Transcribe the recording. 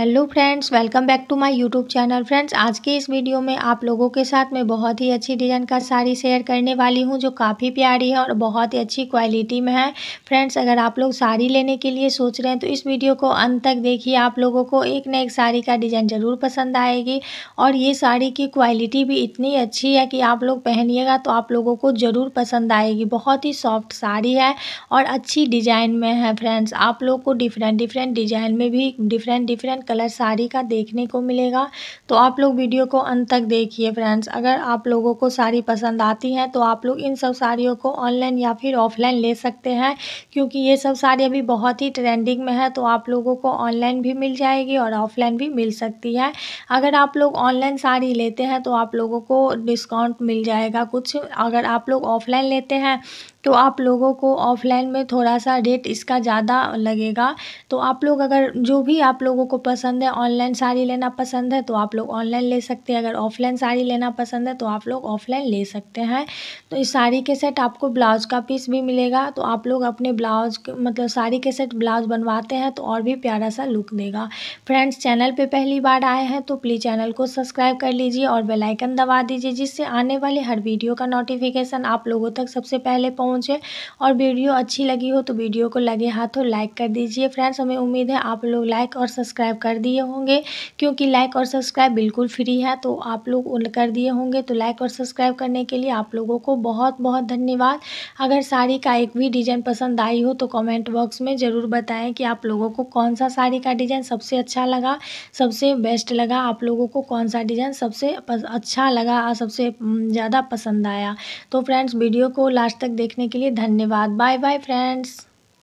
hello friends welcome back to my YouTube channel friends आज के इस वीडियो में आप लोगों के साथ मैं बहुत ही अच्छी डिज़ाइन का साड़ी शेयर करने वाली हूं जो काफ़ी प्यारी है और बहुत ही अच्छी क्वालिटी में है फ्रेंड्स अगर आप लोग साड़ी लेने के लिए सोच रहे हैं तो इस वीडियो को अंत तक देखिए आप लोगों को एक न एक साड़ी का डिज़ाइन ज़रूर पसंद आएगी और ये साड़ी की क्वालिटी भी इतनी अच्छी है कि आप लोग पहनिएगा तो आप लोगों को ज़रूर पसंद आएगी बहुत ही सॉफ्ट साड़ी है और अच्छी डिज़ाइन में है फ्रेंड्स आप लोग को डिफरेंट डिफरेंट डिज़ाइन में भी डिफरेंट डिफरेंट कलर साड़ी का देखने को मिलेगा तो आप लोग वीडियो को अंत तक देखिए फ्रेंड्स अगर आप लोगों को साड़ी पसंद आती है तो आप लोग इन सब साड़ियों को ऑनलाइन या फिर ऑफलाइन ले सकते हैं क्योंकि ये सब साड़ी अभी बहुत ही ट्रेंडिंग में है तो आप लोगों को ऑनलाइन भी मिल जाएगी और ऑफलाइन भी मिल सकती है अगर आप लोग ऑनलाइन साड़ी लेते हैं तो आप लोगों को डिस्काउंट मिल जाएगा कुछ अगर आप लोग ऑफलाइन लेते हैं तो आप लोगों को ऑफ़लाइन में थोड़ा सा रेट इसका ज़्यादा लगेगा तो आप लोग अगर जो भी आप लोगों को पसंद है ऑनलाइन साड़ी लेना पसंद है तो आप लोग ऑनलाइन ले सकते हैं अगर ऑफ़लाइन साड़ी लेना पसंद है तो आप लोग ऑफ़लाइन ले सकते हैं तो इस साड़ी के सेट आपको ब्लाउज का पीस भी मिलेगा तो आप लोग अपने ब्लाउज मतलब साड़ी के सेट ब्लाउज बनवाते हैं तो और भी प्यारा सा लुक देगा फ्रेंड्स चैनल पर पहली बार आए हैं तो प्लीज़ चैनल को सब्सक्राइब कर लीजिए और बेलाइकन दबा दीजिए जिससे आने वाले हर वीडियो का नोटिफिकेशन आप लोगों तक सबसे पहले पहुँच पहुँचे और वीडियो अच्छी लगी हो तो वीडियो को लगे हाथों लाइक कर दीजिए फ्रेंड्स हमें उम्मीद है आप लोग लाइक और सब्सक्राइब कर दिए होंगे क्योंकि लाइक और सब्सक्राइब बिल्कुल फ्री है तो आप लोग कर दिए होंगे तो लाइक और सब्सक्राइब करने के लिए आप लोगों को बहुत बहुत धन्यवाद अगर साड़ी का एक भी डिज़ाइन पसंद आई हो तो कमेंट बॉक्स में ज़रूर बताएं कि आप लोगों को कौन सा साड़ी का डिज़ाइन सबसे अच्छा लगा सबसे बेस्ट लगा आप लोगों को कौन सा डिज़ाइन सबसे अच्छा लगा और सबसे ज़्यादा पसंद आया तो फ्रेंड्स वीडियो को लास्ट तक देखने देखने के लिए धन्यवाद बाय बाय फ्रेंड्स